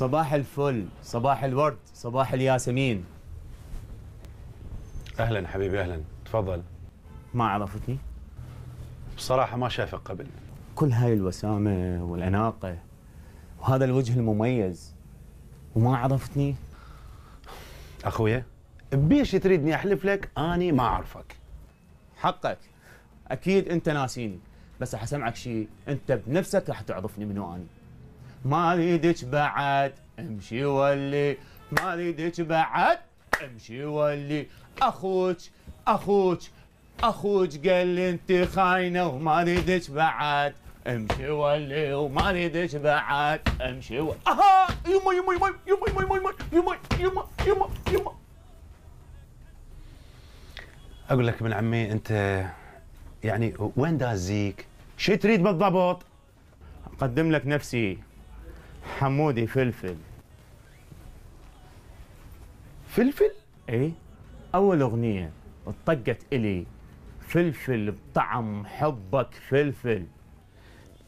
صباح الفل صباح الورد صباح الياسمين اهلا حبيبي اهلا تفضل ما عرفتني بصراحه ما شافك قبل كل هاي الوسامه والاناقه وهذا الوجه المميز وما عرفتني اخويا بيش تريدني احلف لك اني ما اعرفك حقك اكيد انت ناسيني بس احسمعك شيء انت بنفسك راح تعرفني منو اني ما ريدك بعد امشي ولي ما ريدك بعد امشي ولي اخوك اخوك اخوك قال لي انت خاينه وما ريدك بعد امشي ولي وما ريدك بعد امشي و... اها يما يما يما يما يما يما يما يما يما يما اقول لك ابن عمي انت يعني وين دازيك؟ شو تريد بالضبط؟ اقدم لك نفسي حمودي فلفل فلفل؟ اي اول اغنيه طقت الي فلفل بطعم حبك فلفل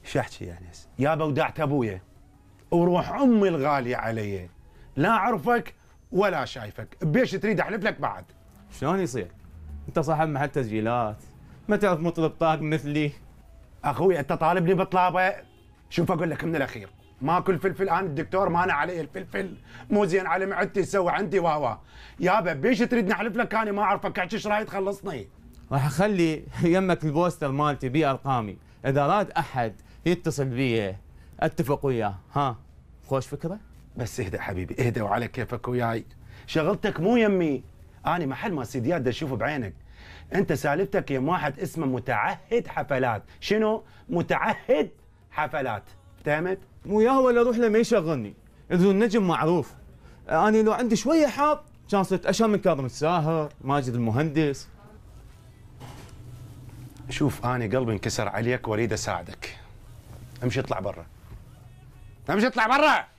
شو احكي يا انس؟ يابا ودعت ابويا وروح امي الغاليه علي لا اعرفك ولا شايفك بيش تريد احلف لك بعد شلون يصير؟ انت صاحب محل تسجيلات ما تعرف مطلب طاق مثلي اخوي انت طالبني بطلابه شوف اقول لك من الاخير ماكل فلفل انا الدكتور مانع علي الفلفل مو زين على معدتي يسوي عندي واوا يابا بيش تريدني احلف لك انا ما اعرفك ايش رايك تخلصني راح اخلي يمك البوستر مالتي بيه ارقامي اذا راد احد يتصل بي اتفق وياه ها خوش فكره بس اهدى حبيبي اهدى وعلى كيفك وياي شغلتك مو يمي انا محل ما سيديات دا اشوفه بعينك انت سالفتك يا واحد اسمه متعهد حفلات شنو متعهد حفلات فهمت وياه ولا اروح له ما يشغلني ذو النجم معروف انا لو عندي شويه حظ كان صرت اشهر من كاظم الساهر ماجد المهندس شوف انا قلبي انكسر عليك واريد اساعدك امشي اطلع برا امشي اطلع برا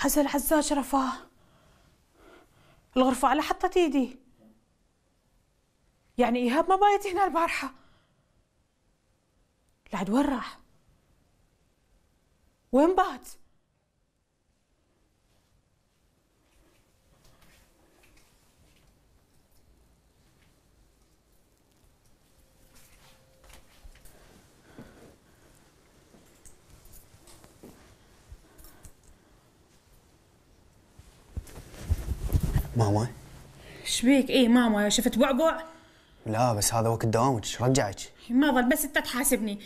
حسن الحزاج رفاه الغرفة على حطة ايدي يعني ايهاب ما بايت هنا البارحة لعد وين راح؟ وين بات؟ ماما شبيك اي ماما شفت بعبع لا بس هذا وقت دوامك رجعك ما ظل بس انت تحاسبني